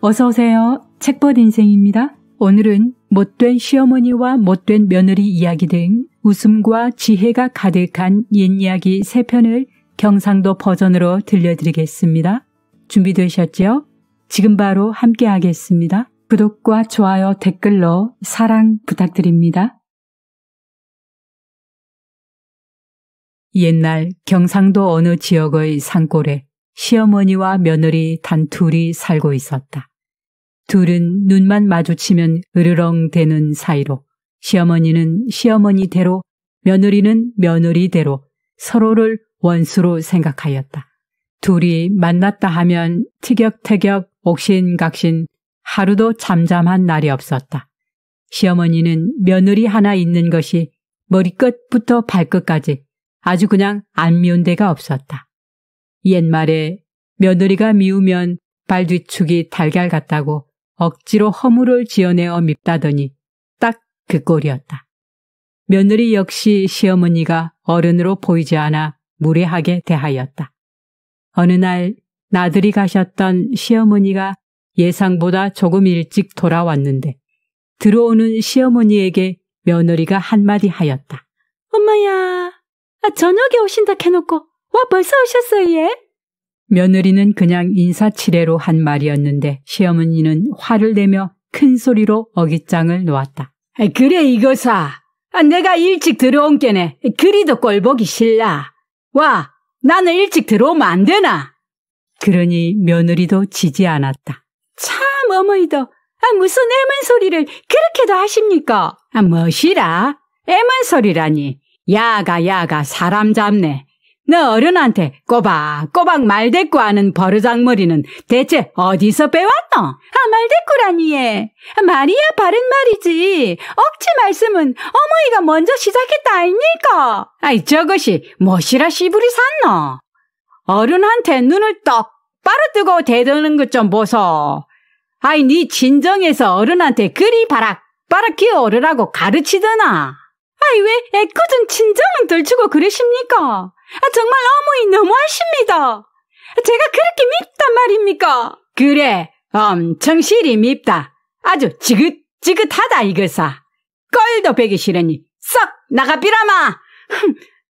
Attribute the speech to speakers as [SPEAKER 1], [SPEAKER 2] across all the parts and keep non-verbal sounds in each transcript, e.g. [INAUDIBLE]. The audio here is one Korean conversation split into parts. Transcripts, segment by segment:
[SPEAKER 1] 어서 오세요. 책벗 인생입니다. 오늘은 못된 시어머니와 못된 며느리 이야기 등 웃음과 지혜가 가득한 옛 이야기 3편을 경상도 버전으로 들려드리겠습니다. 준비되셨죠? 지금 바로 함께 하겠습니다. 구독과 좋아요, 댓글로 사랑 부탁드립니다. 옛날 경상도 어느 지역의 산골에 시어머니와 며느리 단 둘이 살고 있었다. 둘은 눈만 마주치면 으르렁 대는 사이로 시어머니는 시어머니대로 며느리는 며느리대로 서로를 원수로 생각하였다. 둘이 만났다 하면 티격태격 옥신각신 하루도 잠잠한 날이 없었다. 시어머니는 며느리 하나 있는 것이 머리끝부터 발끝까지 아주 그냥 안 미운 데가 없었다. 옛말에 며느리가 미우면 발 뒤축이 달걀 같다고 억지로 허물을 지어내어 밉다더니 딱 그 꼴이었다. 며느리 역시 시어머니가 어른으로 보이지 않아 무례하게 대하였다. 어느 날 나들이 가셨던 시어머니가 예상보다 조금 일찍 돌아왔는데 들어오는 시어머니에게 며느리가 한마디 하였다. 엄마야, 아, 저녁에 오신다 캐놓고 와 벌써 오셨어요 예? 며느리는 그냥 인사치레로 한 말이었는데 시어머니는 화를 내며 큰 소리로 어깃장을 놓았다. 아, 그래 이거사. 아, 내가 일찍 들어온 게네. 그리도 꼴보기 싫라. 와 나는 일찍 들어오면 안 되나? 그러니 며느리도 지지 않았다. 참 어머니도 아, 무슨 애만 소리를 그렇게도 하십니까? 아, 멋이라 애만 소리라니 야가 야가 사람 잡네. 너 어른한테 꼬박꼬박 말대꾸하는 버르장머리는 대체 어디서 빼왔노아 말대꾸라니에. 말이야 바른 말이지. 억지 말씀은 어머니가 먼저 시작했다 아닙니까? 아이 저것이 무시라 시부리 샀노? 어른한테 눈을 똑바로 뜨고 대드는 것 좀 보소. 아이 네 진정해서 어른한테 그리 바락바락 기어오르라고 가르치더나. 아이 왜 애꿎은 친정은 떨추고 그러십니까? 아, 정말 어머니 너무하십니다. 제가 그렇게 밉단 말입니까? 그래, 엄청 실이 밉다. 아주 지긋지긋하다 이거사. 껄도 베기 싫으니 썩 나가비라마.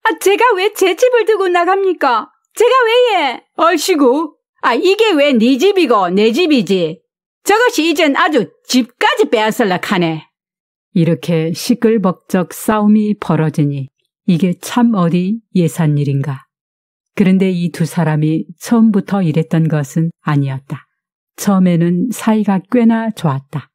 [SPEAKER 1] 아, 제가 왜 제 집을 두고 나갑니까? 제가 왜 예? 얼씨구. 아, 이게 왜 네 집이고 내 집이지? 저것이 이젠 아주 집까지 빼앗을라 카네 이렇게 시끌벅적 싸움이 벌어지니 이게 참 어디 예산일인가. 그런데 이 두 사람이 처음부터 이랬던 것은 아니었다. 처음에는 사이가 꽤나 좋았다.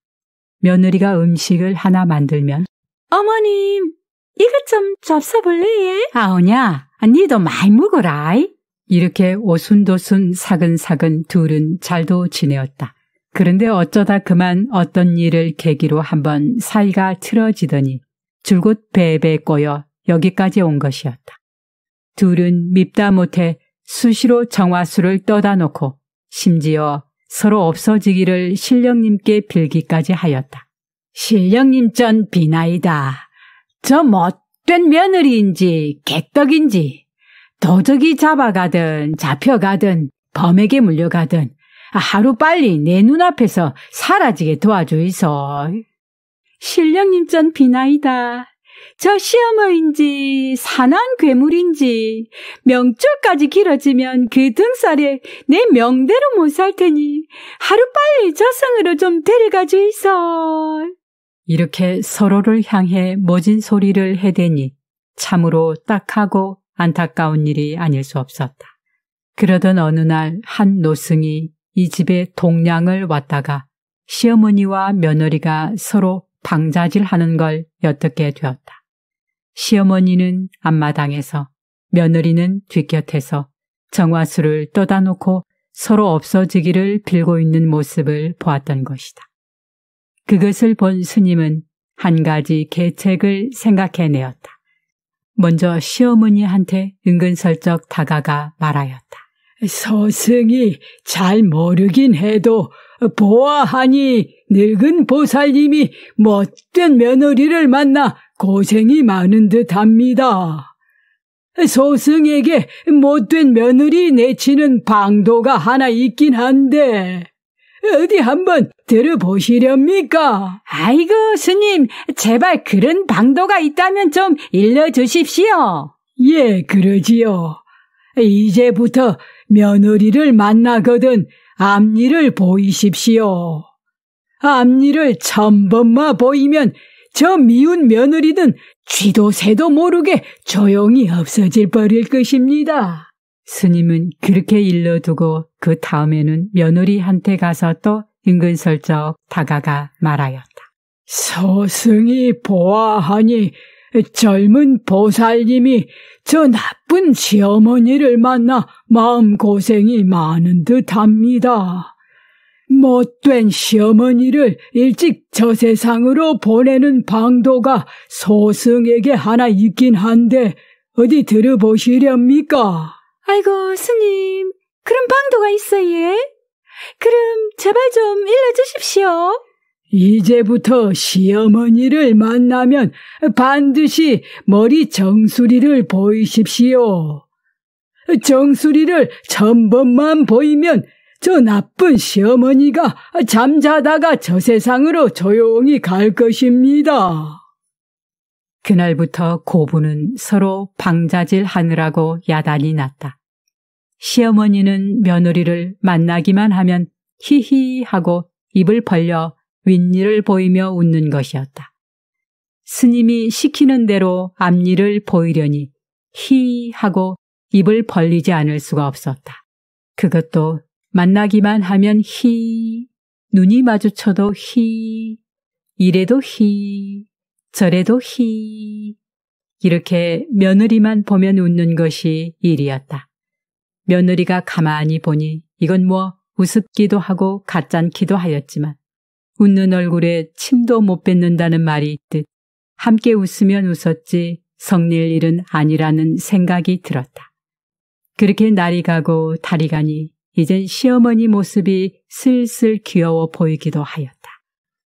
[SPEAKER 1] 며느리가 음식을 하나 만들면 어머님, 이것 좀접숴볼래 아오냐, 니도 많이 먹어라. 이렇게 오순도순 사근사근 둘은 잘도 지내었다. 그런데 어쩌다 그만 어떤 일을 계기로 한번 사이가 틀어지더니 줄곧 베베 꼬여 여기까지 온 것이었다. 둘은 밉다 못해 수시로 정화수를 떠다 놓고 심지어 서로 없어지기를 신령님께 빌기까지 하였다. 신령님 전 비나이다. 저 못된 며느리인지 개떡인지 도적이 잡아가든 잡혀가든 범에게 물려가든 아, 하루 빨리 내 눈앞에서 사라지게 도와주이소. 신령님 전 비나이다. 저 시어머인지 산한 괴물인지 명줄까지 길어지면 그 등살에 내 명대로 못 살 테니 하루빨리 저성으로좀 데려가 주이소. 이렇게 서로를 향해 모진 소리를 해대니 참으로 딱하고 안타까운 일이 아닐 수 없었다. 그러던 어느 날 한 노승이 이 집에 동냥을 왔다가 시어머니와 며느리가 서로 방자질하는 걸 엿듣게 되었다. 시어머니는 앞마당에서 며느리는 뒷곁에서 정화수를 떠다 놓고 서로 없어지기를 빌고 있는 모습을 보았던 것이다. 그것을 본 스님은 한 가지 계책을 생각해내었다. 먼저 시어머니한테 은근슬쩍 다가가 말하였다. 서승이 잘 모르긴 해도 보아하니 늙은 보살님이 멋된 며느리를 만나 고생이 많은 듯합니다. 소승에게 못된 며느리 내치는 방도가 하나 있긴 한데 어디 한번 들어보시렵니까? 아이고 스님 제발 그런 방도가 있다면 좀 일러주십시오. 예 그러지요. 이제부터 며느리를 만나거든 앞니를 보이십시오. 앞니를 천번마 보이면 저 미운 며느리든 쥐도 새도 모르게 조용히 없어질 버릴 것입니다. 스님은 그렇게 일러두고 그 다음에는 며느리한테 가서 또 은근슬쩍 다가가 말하였다. 서승이 보아하니 젊은 보살님이 저 나쁜 시어머니를 만나 마음고생이 많은 듯합니다. 못된 시어머니를 일찍 저 세상으로 보내는 방도가 소승에게 하나 있긴 한데 어디 들어보시렵니까? 아이고 스님 그런 방도가 있어예? 그럼 제발 좀 일러주십시오. 이제부터 시어머니를 만나면 반드시 머리 정수리를 보이십시오. 정수리를 천번만 보이면 저 나쁜 시어머니가 잠자다가 저 세상으로 조용히 갈 것입니다. 그날부터 고부는 서로 방자질 하느라고 야단이 났다. 시어머니는 며느리를 만나기만 하면 히히 하고 입을 벌려 윗니를 보이며 웃는 것이었다. 스님이 시키는 대로 앞니를 보이려니 히 하고 입을 벌리지 않을 수가 없었다. 그것도 만나기만 하면 히, 눈이 마주쳐도 히, 이래도 히, 저래도 히. 이렇게 며느리만 보면 웃는 것이 일이었다. 며느리가 가만히 보니 이건 뭐 우습기도 하고 가짠기도 하였지만 웃는 얼굴에 침도 못 뱉는다는 말이 있듯 함께 웃으면 웃었지 성낼 일은 아니라는 생각이 들었다. 그렇게 날이 가고 달이 가니 이젠 시어머니 모습이 슬슬 귀여워 보이기도 하였다.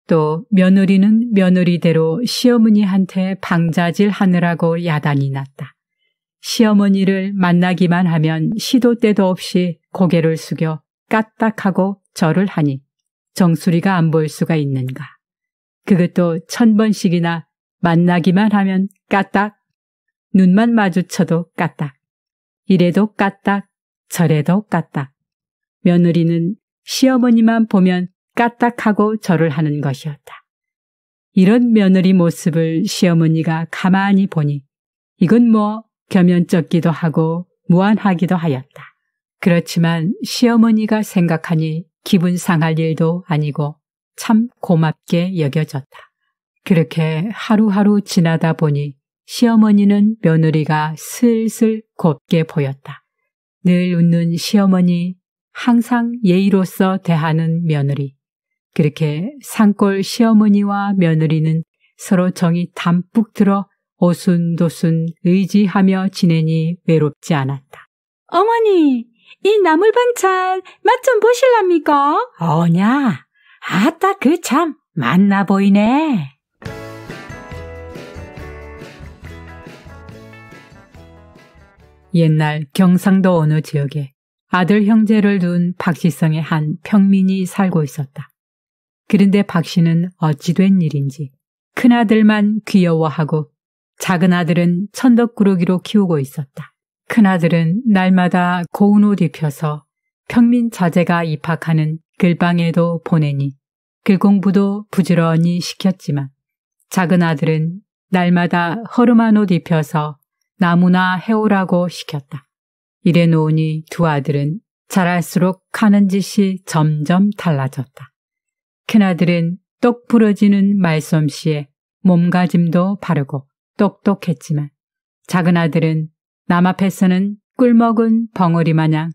[SPEAKER 1] 또 며느리는 며느리대로 시어머니한테 방자질 하느라고 야단이 났다. 시어머니를 만나기만 하면 시도 때도 없이 고개를 숙여 까딱하고 절을 하니 정수리가 안 보일 수가 있는가. 그것도 천 번씩이나 만나기만 하면 까딱, 눈만 마주쳐도 까딱, 이래도 까딱, 저래도 까딱. 며느리는 시어머니만 보면 까딱하고 절을 하는 것이었다. 이런 며느리 모습을 시어머니가 가만히 보니 이건 뭐 겸연쩍기도 하고 무안하기도 하였다. 그렇지만 시어머니가 생각하니 기분 상할 일도 아니고 참 고맙게 여겨졌다. 그렇게 하루하루 지나다 보니 시어머니는 며느리가 슬슬 곱게 보였다. 늘 웃는 시어머니, 항상 예의로서 대하는 며느리. 그렇게 산골 시어머니와 며느리는 서로 정이 담뿍 들어 오순도순 의지하며 지내니 외롭지 않았다. 어머니, 이 나물반찬 맛 좀 보실랍니까? 어냐? 아따 그참 맛나 보이네. 옛날 경상도 어느 지역에 아들 형제를 둔 박시성의 한 평민이 살고 있었다. 그런데 박씨는 어찌 된 일인지 큰아들만 귀여워하고 작은아들은 천덕꾸러기로 키우고 있었다. 큰아들은 날마다 고운 옷 입혀서 평민 자제가 입학하는 글방에도 보내니 글공부도 부지런히 시켰지만 작은 아들은 날마다 허름한 옷 입혀서 나무나 해오라고 시켰다. 이래 놓으니 두 아들은 자랄수록 하는 짓이 점점 달라졌다. 큰아들은 똑 부러지는 말솜씨에 몸가짐도 바르고 똑똑했지만 작은 아들은 남 앞에서는 꿀먹은 벙어리 마냥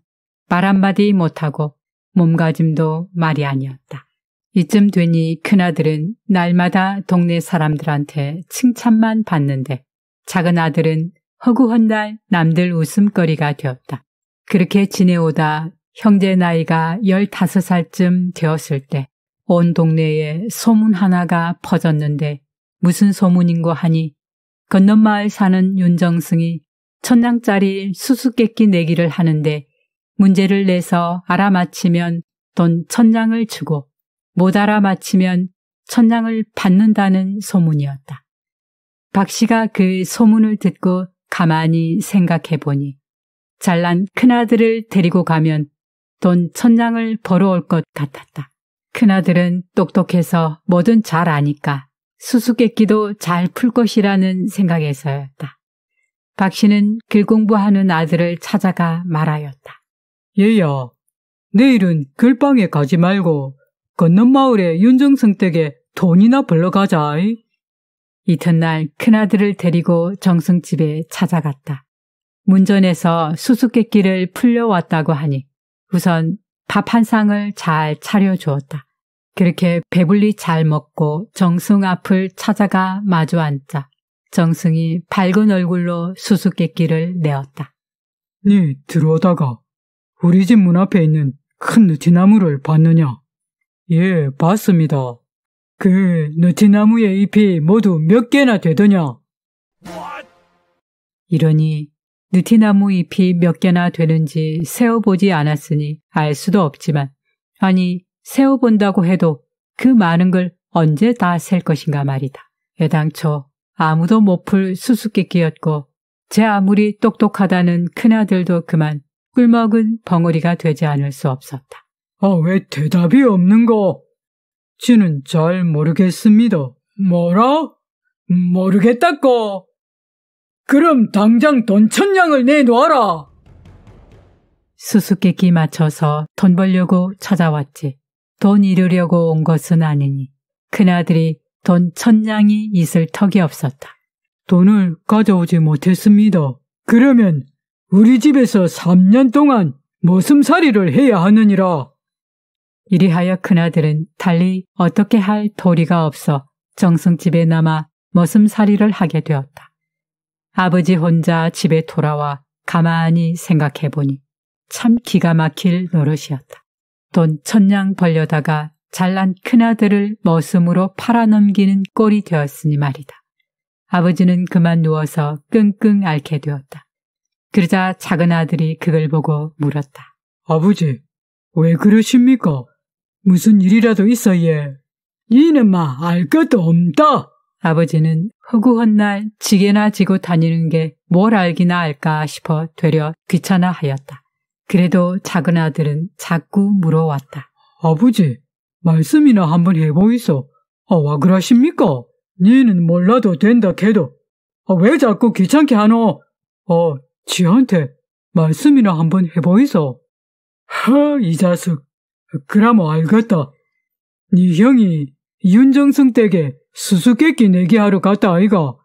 [SPEAKER 1] 말 한마디 못하고 몸가짐도 말이 아니었다. 이쯤 되니 큰아들은 날마다 동네 사람들한테 칭찬만 받는데 작은 아들은 허구헌 날 남들 웃음거리가 되었다. 그렇게 지내오다 형제 나이가 15살쯤 되었을 때 온 동네에 소문 하나가 퍼졌는데 무슨 소문인고 하니 건넌마을 사는 윤정승이 천냥짜리 수수께끼 내기를 하는데 문제를 내서 알아맞히면 돈 천냥을 주고 못 알아맞히면 천냥을 받는다는 소문이었다. 박 씨가 그 소문을 듣고 가만히 생각해 보니 잘난 큰아들을 데리고 가면 돈 천냥을 벌어올 것 같았다. 큰아들은 똑똑해서 뭐든 잘 아니까 수수께끼도 잘 풀 것이라는 생각에서였다. 박 씨는 길공부하는 아들을 찾아가 말하였다. 얘야, 내일은 글방에 가지 말고 건넌 마을에 윤정성 댁에 돈이나 벌러가자. 이튿날 큰아들을 데리고 정승 집에 찾아갔다. 문전에서 수수께끼를 풀려왔다고 하니 우선 밥 한 상을 잘 차려주었다. 그렇게 배불리 잘 먹고 정승 앞을 찾아가 마주 앉자 정승이 밝은 얼굴로 수수께끼를 내었다. 네 들어오다가 우리 집 문 앞에 있는 큰 느티나무를 봤느냐? 예, 봤습니다. 그 느티나무의 잎이 모두 몇 개나 되더냐? 이러니 느티나무 잎이 몇 개나 되는지 세어보지 않았으니 알 수도 없지만 아니 세어본다고 해도 그 많은 걸 언제 다 셀 것인가 말이다. 애당초 아무도 못 풀 수수께끼였고 제 아무리 똑똑하다는 큰아들도 그만 꿀먹은 벙어리가 되지 않을 수 없었다. 아, 왜 대답이 없는거? 지는 잘 모르겠습니다. 뭐라? 모르겠다고. 그럼 당장 돈 천냥을 내놓아라. 수수께끼 맞춰서 돈 벌려고 찾아왔지. 돈 잃으려고 온 것은 아니니. 큰아들이 돈 천냥이 있을 턱이 없었다. 돈을 가져오지 못했습니다. 그러면 우리 집에서 3년 동안 머슴살이를 해야 하느니라. 이리하여 큰아들은 달리 어떻게 할 도리가 없어 정승집에 남아 머슴살이를 하게 되었다. 아버지 혼자 집에 돌아와 가만히 생각해보니 참 기가 막힐 노릇이었다. 돈 천냥 벌려다가 잘난 큰아들을 머슴으로 팔아넘기는 꼴이 되었으니 말이다. 아버지는 그만 누워서 끙끙 앓게 되었다. 그러자 작은 아들이 그걸 보고 물었다. 아버지, 왜 그러십니까? 무슨 일이라도 있어예. 니는 마 알 것도 없다. 아버지는 허구헌 날 지게나 지고 다니는 게 뭘 알기나 알까 싶어 되려 귀찮아 하였다. 그래도 작은 아들은 자꾸 물어왔다. 아버지, 말씀이나 한번 해보이소. 아, 와 그러십니까? 니는 몰라도 된다 캐도. 아, 왜 자꾸 귀찮게 하노? 어, 아, 지한테 말씀이나 한번 해보이소. 허, 이 자식. 그라모 알겠다. 니 형이 윤정승 댁에 수수께끼 내기 하러 갔다 아이가.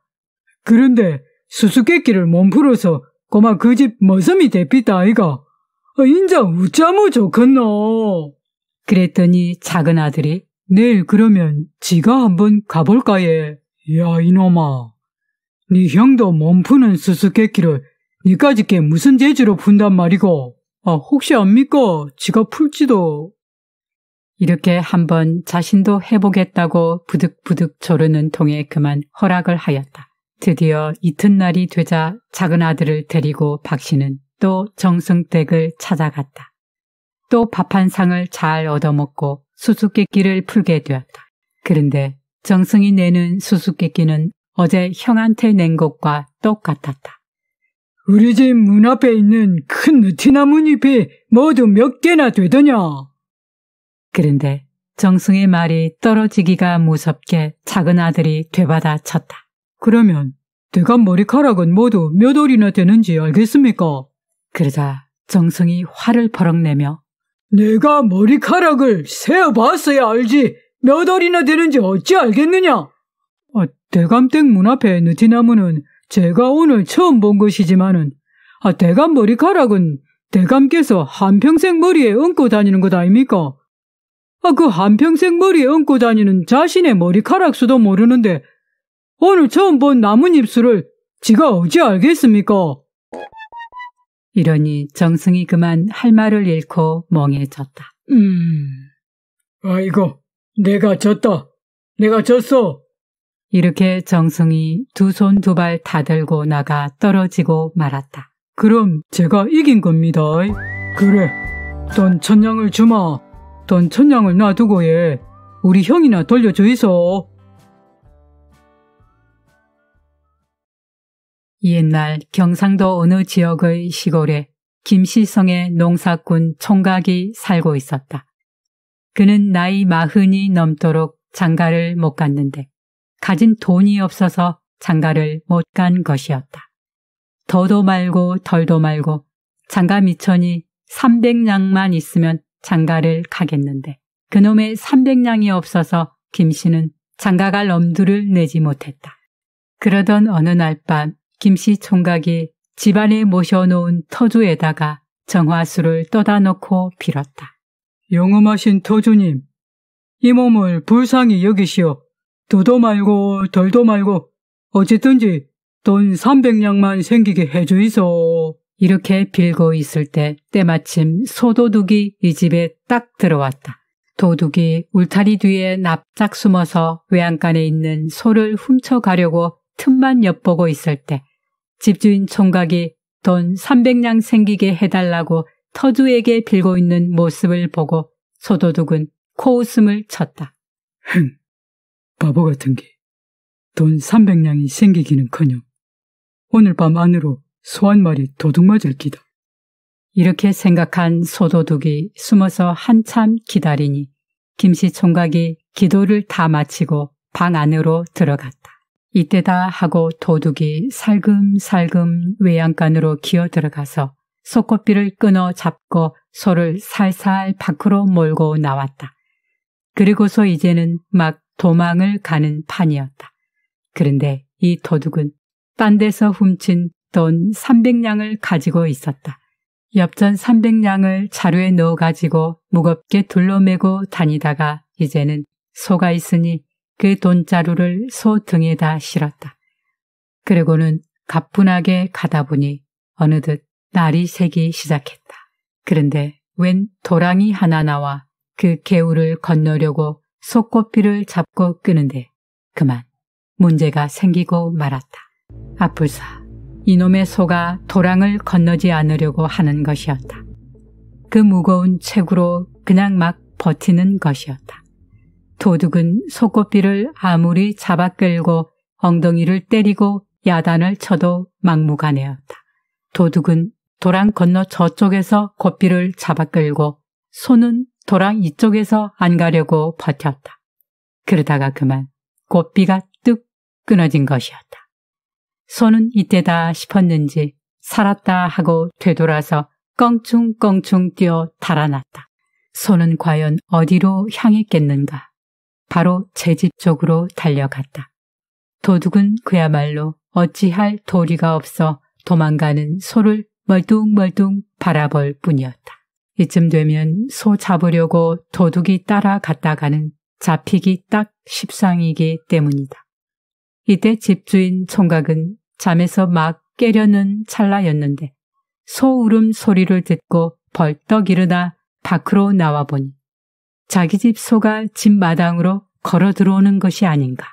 [SPEAKER 1] 그런데 수수께끼를 몸풀어서 꼬마그 집 머슴이 대피다 아이가. 아, 인자 우짜무 좋겠노. 그랬더니 작은 아들이 네 그러면 지가 한번 가볼까 해. 야 이놈아 네 형도 몸푸는 수수께끼를 니까지께 무슨 재주로 푼단 말이고 아 혹시 압니까 지가 풀지도 이렇게 한번 자신도 해보겠다고 부득부득 조르는 통에 그만 허락을 하였다. 드디어 이튿날이 되자 작은 아들을 데리고 박 씨는 또 정승댁을 찾아갔다. 또밥한 상을 잘 얻어먹고 수수께끼를 풀게 되었다. 그런데 정승이 내는 수수께끼는 어제 형한테 낸 것과 똑같았다. 우리 집 문 앞에 있는 큰 느티나무 잎이 모두 몇 개나 되더냐? 그런데 정승의 말이 떨어지기가 무섭게 작은 아들이 되받아 쳤다. 그러면 대가 머리카락은 모두 몇 올이나 되는지 알겠습니까? 그러자 정승이 화를 버럭내며 내가 머리카락을 세어봤어야 알지 몇 알이나 되는지 어찌 알겠느냐? 아, 대감댁 문 앞에 느티나무는 제가 오늘 처음 본 것이지만은 아, 대감 머리카락은 대감께서 한평생 머리에 얹고 다니는 것 아닙니까? 아, 그 한평생 머리에 얹고 다니는 자신의 머리카락 수도 모르는데 오늘 처음 본 나뭇잎 수를 지가 어찌 알겠습니까? 이러니 정승이 그만 할 말을 잃고 멍해졌다. 음, 아이고, 내가 졌다. 내가 졌어. 이렇게 정승이 두 손 두 발 다 들고 나가 떨어지고 말았다. 그럼 제가 이긴 겁니다. 그래, 돈 천냥을 주마. 돈 천냥을 놔두고 해. 우리 형이나 돌려주이소. 옛날 경상도 어느 지역의 시골에 김시성의 농사꾼 총각이 살고 있었다. 그는 나이 마흔이 넘도록 장가를 못 갔는데 가진 돈이 없어서 장가를 못 간 것이었다. 더도 말고 덜도 말고 장가 미천이 300냥만 있으면 장가를 가겠는데 그놈의 300냥이 없어서 김씨는 장가갈 엄두를 내지 못했다. 그러던 어느 날밤 김씨 총각이 집안에 모셔놓은 터주에다가 정화수를 떠다 놓고 빌었다. 용음하신 터주님, 이 몸을 불쌍히 여기시어 두도 말고 덜도 말고 어쨌든지 돈 300냥만 생기게 해주이소. 이렇게 빌고 있을 때 때마침 소도둑이 이 집에 딱 들어왔다. 도둑이 울타리 뒤에 납작 숨어서 외양간에 있는 소를 훔쳐가려고 틈만 엿보고 있을 때 집주인 총각이 돈 300냥 생기게 해달라고 터주에게 빌고 있는 모습을 보고 소도둑은 코웃음을 쳤다. 흥, 바보 같은 게 돈 300냥이 생기기는커녕 오늘 밤 안으로 소 한 마리 도둑 맞을 기다. 이렇게 생각한 소도둑이 숨어서 한참 기다리니 김씨 총각이 기도를 다 마치고 방 안으로 들어갔다. 이때다 하고 도둑이 살금살금 외양간으로 기어 들어가서 소꽃비를 끊어 잡고 소를 살살 밖으로 몰고 나왔다. 그리고서 이제는 막 도망을 가는 판이었다. 그런데 이 도둑은 딴 데서 훔친 돈 300냥을 가지고 있었다. 엽전 300냥을 자루에 넣어가지고 무겁게 둘러매고 다니다가 이제는 소가 있으니 그 돈자루를 소 등에다 실었다. 그리고는 가뿐하게 가다 보니 어느덧 날이 새기 시작했다. 그런데 웬 도랑이 하나 나와 그 개울을 건너려고 속꼬삐를 잡고 끄는데 그만 문제가 생기고 말았다. 아플사 이놈의 소가 도랑을 건너지 않으려고 하는 것이었다. 그 무거운 책으로 그냥 막 버티는 것이었다. 도둑은 소고삐를 아무리 잡아 끌고 엉덩이를 때리고 야단을 쳐도 막무가내였다. 도둑은 도랑 건너 저쪽에서 고삐를 잡아 끌고 손은 도랑 이쪽에서 안 가려고 버텼다. 그러다가 그만 고삐가 뚝 끊어진 것이었다. 손은 이때다 싶었는지 살았다 하고 되돌아서 껑충껑충 뛰어 달아났다. 손은 과연 어디로 향했겠는가? 바로 제집 쪽으로 달려갔다. 도둑은 그야말로 어찌할 도리가 없어 도망가는 소를 멀뚱멀뚱 바라볼 뿐이었다. 이쯤 되면 소 잡으려고 도둑이 따라갔다가는 잡히기 딱 십상이기 때문이다. 이때 집주인 총각은 잠에서 막 깨려는 찰나였는데 소 울음 소리를 듣고 벌떡 일어나 밖으로 나와 보니 자기 집 소가 집 마당으로 걸어 들어오는 것이 아닌가.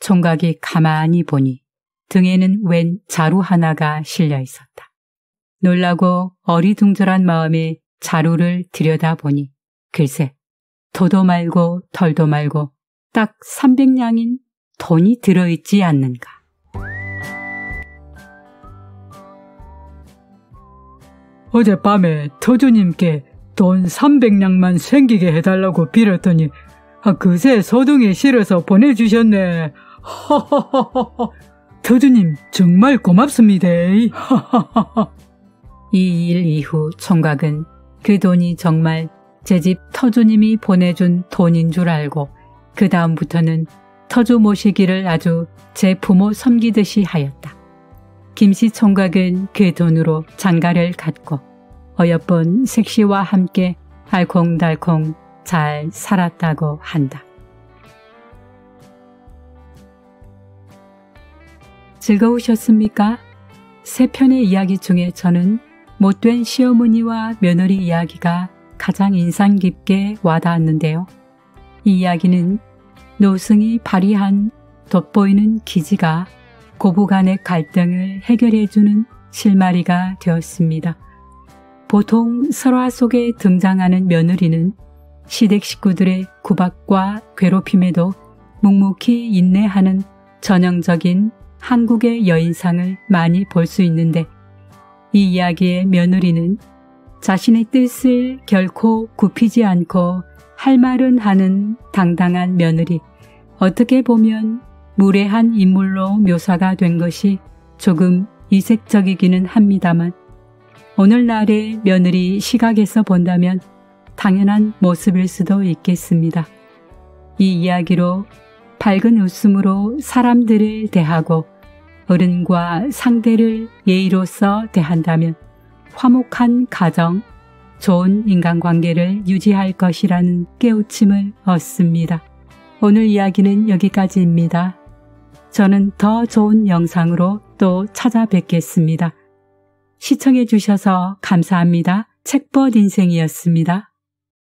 [SPEAKER 1] 총각이 가만히 보니 등에는 웬 자루 하나가 실려 있었다. 놀라고 어리둥절한 마음에 자루를 들여다보니 글쎄 도도 말고 덜도 말고 딱 300냥인 돈이 들어있지 않는가. 어젯밤에 터주님께 돈 300냥만 생기게 해달라고 빌었더니 아, 그새 소등에 실어서 보내주셨네. 허허허허. 터주님 정말 고맙습니다. [LAUGHS] 이 일 이후 총각은 그 돈이 정말 제 집 터주님이 보내준 돈인 줄 알고 그 다음부터는 터주 모시기를 아주 제 부모 섬기듯이 하였다. 김씨 총각은 그 돈으로 장가를 갔고 어여쁜 색시와 함께 알콩달콩 잘 살았다고 한다. 즐거우셨습니까? 세 편의 이야기 중에 저는 못된 시어머니와 며느리 이야기가 가장 인상 깊게 와닿았는데요. 이 이야기는 노승이 발휘한 돋보이는 기지가 고부 간의 갈등을 해결해주는 실마리가 되었습니다. 보통 설화 속에 등장하는 며느리는 시댁 식구들의 구박과 괴롭힘에도 묵묵히 인내하는 전형적인 한국의 여인상을 많이 볼 수 있는데 이 이야기의 며느리는 자신의 뜻을 결코 굽히지 않고 할 말은 하는 당당한 며느리 어떻게 보면 무례한 인물로 묘사가 된 것이 조금 이색적이기는 합니다만 오늘날의 며느리 시각에서 본다면 당연한 모습일 수도 있겠습니다. 이 이야기로 밝은 웃음으로 사람들을 대하고 어른과 상대를 예의로서 대한다면 화목한 가정, 좋은 인간관계를 유지할 것이라는 깨우침을 얻습니다. 오늘 이야기는 여기까지입니다. 저는 더 좋은 영상으로 또 찾아뵙겠습니다. 시청해 주셔서 감사합니다. 책벗 인생이었습니다.